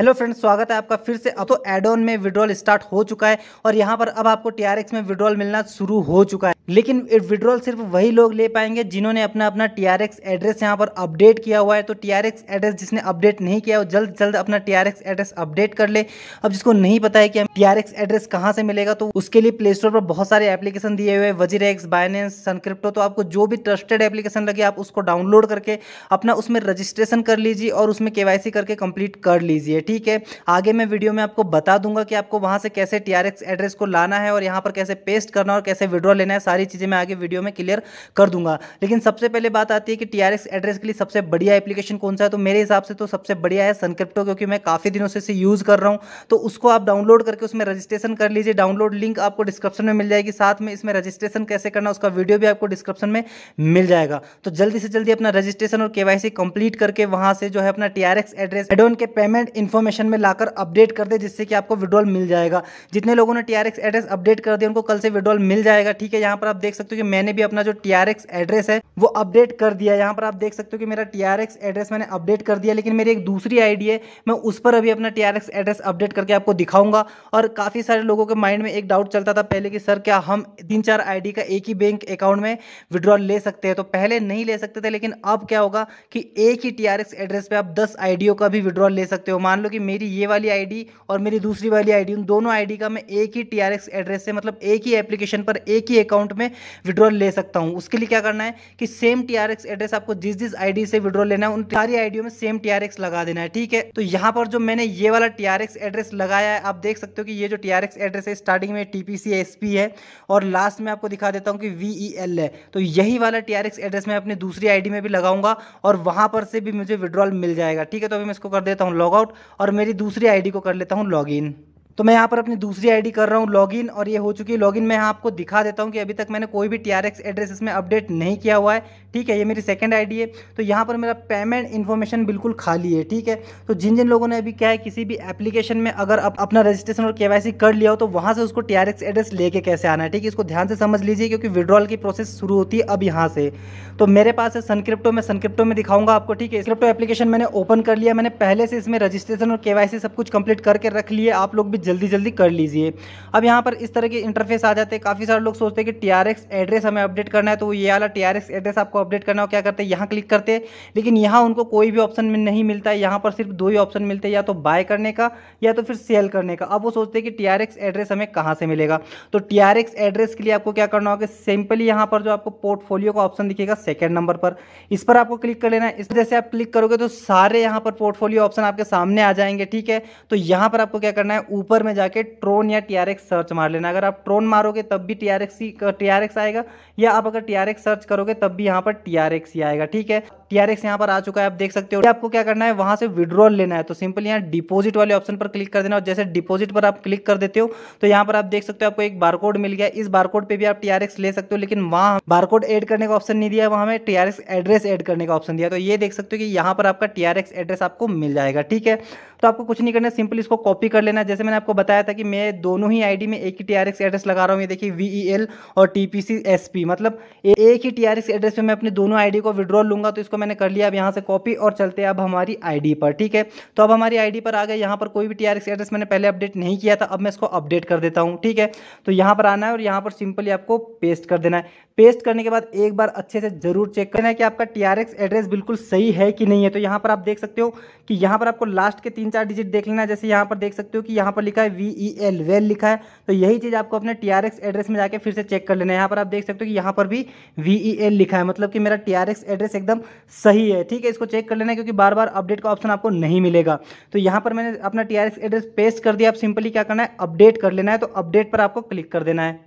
hello friends स्वागत है आपका फिर से अब तो में विड्रॉल स्टार्ट हो चुका है और यहाँ पर अब आपको टीआरएक्स में विड्रॉल मिलना शुरू हो चुका है लेकिन विड्रॉल सिर्फ वही लोग ले पाएंगे जिन्होंने अपना अपना टी एड्रेस यहाँ पर अपडेट किया हुआ है तो टी एड्रेस जिसने अपडेट नहीं किया वो जल्द जल्द अपना टी एड्रेस अपडेट कर ले अब जिसको नहीं पता है कि टी एड्रेस कहाँ से मिलेगा तो उसके लिए प्ले स्टोर पर बहुत सारे एप्लीकेशन दिए हुए हैं वजीर एक्स बाइनेंस सनक्रिप्टो तो आपको जो भी ट्रस्टेड एप्लीकेशन लगे आप उसको डाउनलोड करके अपना उसमें रजिस्ट्रेशन कर लीजिए और उसमें के करके कंप्लीट कर लीजिए ठीक है आगे मैं वीडियो में आपको बता दूंगा कि आपको वहाँ से कैसे टी एड्रेस को लाना है और यहाँ पर कैसे पेस्ट करना और कैसे विड्रॉ लेना है सारी चीज़ें मैं आगे वीडियो में क्लियर कर दूंगा लेकिन सबसे पहले बात आती है कि टी एड्रेस के लिए सबसे बढ़िया एप्लीकेशन कौन सा है तो मेरे हिसाब से तो सबसे बढ़िया है सनक्रिप्टो क्योंकि मैं काफ़ी दिनों से इसे यूज़ कर रहा हूँ तो उसको आप डाउनलोड करके उसमें रजिस्ट्रेशन कर लीजिए डाउनलोड लिंक आपको डिस्क्रिप्शन में मिल जाएगी साथ में इसमें रजिस्ट्रेशन कैसे करना उसका वीडियो भी आपको डिस्क्रिप्शन में मिल जाएगा तो जल्दी से जल्दी अपना रजिस्ट्रेशन और केवाईसी कंप्लीट करके वहां से जो है अपना टीआरएक्स एड्रेस एडोन के पेमेंट इन्फॉर्मेशन में लाकर अपडेट कर दे जिससे कि आपको विड्रॉल मिल जाएगा जितने लोगों ने टीआरएक्स एड्रेस अपडेट कर दिया उनको कल से विड्रॉल मिल जाएगा ठीक है यहां पर पर आप देख सकते हो कि मैंने भी अपना जो टी एड्रेस है वो अपडेट कर दिया यहाँ पर आप देख सकते हो कि मेरा टी एड्रेस मैंने अपडेट कर दिया लेकिन मेरी एक दूसरी आईडी है मैं उस पर अभी अपना टी एड्रेस अपडेट करके आपको दिखाऊंगा और काफ़ी सारे लोगों के माइंड में एक डाउट चलता था पहले कि सर क्या हम तीन चार आई का एक ही बैंक अकाउंट में विड्रॉल ले सकते हैं तो पहले नहीं ले सकते थे लेकिन अब क्या होगा कि एक ही टी एड्रेस पर आप दस आई का भी विड्रॉल ले सकते हो मान लो कि मेरी ये वाली आई और मेरी दूसरी वाली आई उन दोनों आई का मैं एक ही टी एड्रेस से मतलब एक ही एप्लीकेशन पर एक ही अकाउंट में विड्रॉल ले सकता हूँ उसके लिए क्या करना है कि सेम टी एड्रेस आपको जिस जिस आई से विड्रॉल लेना है उन सारी आईडियो में सेम टी लगा देना है ठीक है तो यहाँ पर जो मैंने ये वाला टी एड्रेस लगाया है आप देख सकते हो कि ये जो टी एड्रेस है स्टार्टिंग में टी पी है और लास्ट में आपको दिखा देता हूँ कि वी e है तो यही वाला टी एड्रेस मैं अपनी दूसरी आई में भी लगाऊंगा और वहाँ पर से भी मुझे विड्रॉल मिल जाएगा ठीक है तो अभी मैं इसको कर देता हूँ लॉग आउट और मेरी दूसरी आईडी को कर लेता हूँ लॉग इन तो मैं यहाँ पर अपनी दूसरी आईडी कर रहा हूँ लॉगिन और ये हो चुकी है लॉगिन मैं आपको दिखा देता हूँ कि अभी तक मैंने कोई भी टी एड्रेस इसमें अपडेट नहीं किया हुआ है ठीक है ये मेरी सेकेंड आई है तो यहाँ पर मेरा पेमेंट इन्फॉर्मेशन बिल्कुल खाली है ठीक है तो जिन जिन लोगों ने अभी क्या है किसी भी एप्लीकेशन में अगर आप अपना रजिस्ट्रेशन और के कर लिया हो तो वहाँ से उसको टी एड्रेस लेके कैसे आना है ठीक है इसको ध्यान से समझ लीजिए क्योंकि विड्रॉल की प्रोसेस शुरू होती है अब यहाँ से तो मेरे पास है सनक्रिप्टो में सनक्रिप्टो में दिखाऊंगा आपको ठीक है स्क्रिप्टो एप्लीकेशन मैंने ओपन कर लिया मैंने पहले से इसमें रजिस्ट्रेशन और के सब कुछ कंप्लीट करके रख लिए आप लोग भी जल्दी जल्दी कर लीजिए अब यहाँ पर इस तरह के इंटरफेस आ जाते हैं काफ़ी सारे लोग सोचते हैं कि टी एड्रेस हमें अपडेट करना है तो ये वाला टी एड्रेस आपको अपडेट करना हो क्या करते हैं यहाँ क्लिक करते हैं लेकिन यहाँ उनको कोई भी ऑप्शन नहीं मिलता है यहाँ पर सिर्फ दो ही ऑप्शन मिलते हैं या तो बाय करने का या तो फिर सेल करने का अब वो सोचते हैं कि टी एड्रेस हमें कहाँ से मिलेगा तो टी एड्रेस के लिए आपको क्या करना होगा सिंपली यहाँ पर जो आपको पोर्टफोलियो का ऑप्शन दिखेगा सेकेंड नंबर पर इस पर आपको क्लिक कर लेना है इस जैसे आप क्लिक करोगे तो सारे यहाँ पर पोर्टफोलियो ऑप्शन आपके सामने आ जाएंगे ठीक है तो यहाँ पर आपको क्या करना है ऊपर ओवर में जाके ट्रोन या टी सर्च मार लेना अगर आप ट्रोन मारोगे तब भी टी आर आएगा या आप अगर टी सर्च करोगे तब भी यहाँ पर टी आएगा ठीक है टीआरएक्स यहाँ पर आ चुका है आप देख सकते हो आपको क्या करना है वहां से विड्रॉल लेना है तो सिंपल यहाँ डिपोजिट वाले ऑप्शन पर क्लिक कर देना और जैसे डिपोजिट पर आप क्लिक कर देते हो तो यहाँ पर आप देख सकते हो आपको एक बारकोड मिल गया इस बारकोड पर भी आप टीआरएक्स ले सकते हो लेकिन वहां बारकोड एड करने का ऑप्शन नहीं दिया वहां टीआरएक्स एड्रेस एड करने का ऑप्शन दिया तो ये देख सकते हो कि यहाँ पर आपका टीआरएक्स एड्रेस आपको मिल जाएगा ठीक है तो आपको कुछ नहीं करना सिंपल इसको कॉपी कर लेना जैसे मैंने आपको बताया था कि मैं दोनों ही आईडी में एक ही टीआरएक्स एड्रेस लगा रहा हूँ ये देखिए वी एल e और टीपीसी एसपी मतलब एक ही टीआरएक्स एड्रेस पे मैं अपने दोनों आईडी को विड्रॉल लूंगा तो इसको तो मैंने कर लिया अब यहाँ से कॉपी और चलते अब हमारी आई पर ठीक है तो अब हमारी आई पर आ गए यहाँ पर कोई भी टी एड्रेस मैंने पहले अपडेट नहीं किया था अब मैं इसको अपडेट कर देता हूँ ठीक है तो यहाँ पर आना है और यहाँ पर सिंपली आपको पेस्ट कर देना है पेस्ट करने के बाद एक बार अच्छे से जरूर चेक करना है कि आपका टीआरएक्स एड्रेस बिल्कुल सही है कि नहीं है तो यहाँ पर आप देख सकते हो कि यहाँ पर आपको लास्ट के तीन चार डिजिट देख लेना है जैसे यहाँ पर देख सकते हो कि यहाँ पर लिखा है वी ई एल वेल लिखा है तो यही चीज़ आपको अपने टीआरएक्स एड्रेस में जाकर फिर से चेक कर लेना है यहाँ पर आप देख सकते हो कि यहाँ पर भी वी ई एल लिखा है मतलब कि मेरा टी एड्रेस एकदम सही है ठीक है इसको चेक कर लेना क्योंकि बार बार अपडेट का ऑप्शन आपको नहीं मिलेगा तो यहाँ पर मैंने अपना टी एड्रेस पेस्ट कर दिया आप सिंपली क्या करना है अपडेट कर लेना है तो अपडेट पर आपको क्लिक कर देना है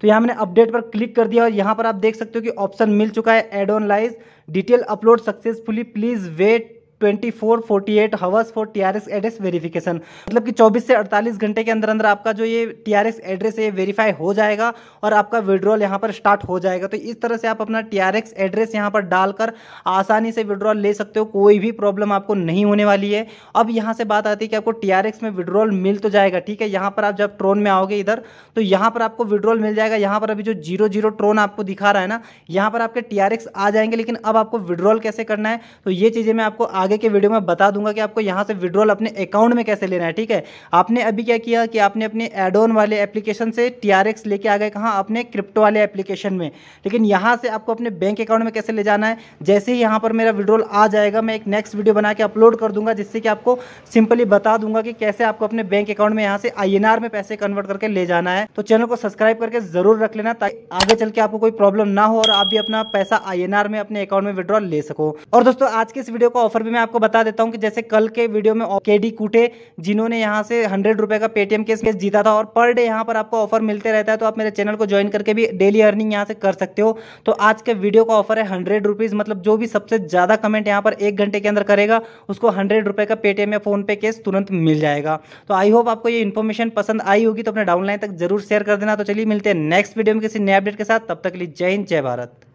तो यहाँ मैंने अपडेट पर क्लिक कर दिया और यहाँ पर आप देख सकते हो कि ऑप्शन मिल चुका है एड ऑन लाइज detail upload successfully please wait twenty four forty eight hours for T R S address verification मतलब कि चौबीस से अड़तालीस घंटे के अंदर अंदर आपका जो ये टी आर एस एड्रेस है ये वेरीफाई हो जाएगा और आपका विड्रॉल यहाँ पर स्टार्ट हो जाएगा तो इस तरह से आप अपना टी आर एक्स एड्रेस यहाँ पर डालकर आसानी से विड्रॉल ले सकते हो कोई भी प्रॉब्लम आपको नहीं होने वाली है अब यहाँ से बात आती है कि आपको टी आर एक्स में विड्रॉल मिल तो जाएगा ठीक है यहाँ पर आप जब ट्रोन में आओगे इधर तो यहाँ पर आपको विड्रॉल मिल जाएगा यहाँ पर अभी जो जीरो जीरो ट्रोन आपको दिखा रहा है ना यहाँ पर आपके टी आर एक्स आ जाएंगे लेकिन अब आपको विड्रॉल कैसे करना है तो ये चीज़ें मैं आपको आगे आगे के वीडियो में बता दूंगा कि आपको यहाँ से विड्रॉल अपने अकाउंट में कैसे लेना है ठीक है आपने अभी क्या किया कि आपने अपने एडोन वाले एप्लीकेशन से टी लेके आ गए कहाँ अपने क्रिप्टो वाले एप्लीकेशन में लेकिन यहाँ से आपको अपने बैंक अकाउंट में कैसे ले जाना है जैसे ही यहाँ पर मेरा विड्रॉल आ जाएगा मैं एक नेक्स्ट वीडियो बना के अपलोड कर दूंगा जिससे कि आपको सिंपली बता दूंगा कि कैसे आपको अपने बैंक अकाउंट में यहाँ से आई में पैसे कन्वर्ट करके ले जाना है तो चैनल को सब्सक्राइब करके जरूर रख लेना ताकि आगे चल के आपको कोई प्रॉब्लम ना हो और आप भी अपना पैसा आई में अपने अकाउंट में विड्रॉल ले सको और दोस्तों आज के इस वीडियो का ऑफर भी मैं आपको बता देता हूँ कि जैसे कल के वीडियो में के डी कूटे जिन्होंने यहाँ से हंड्रेड रुपये का पेटीएम केस केस जीता था और पर डे यहाँ पर आपको ऑफर मिलते रहता है तो आप मेरे चैनल को ज्वाइन करके भी डेली अर्निंग यहाँ से कर सकते हो तो आज के वीडियो का ऑफर है हंड्रेड रुपीज़ मतलब जो भी सबसे ज़्यादा कमेंट यहाँ पर एक घंटे के अंदर करेगा उसको हंड्रेड रुपये का पेटीएम या फोनपे केस तुरंत मिल जाएगा तो आई होप आपको ये इन्फॉर्मेशन पसंद आई होगी तो अपने डाउनलाइन तक जरूर शेयर कर देना तो चलिए मिलते हैं नेक्स्ट वीडियो में किसी नए अपडेट के साथ तब तक लिए जय हिंद जय भारत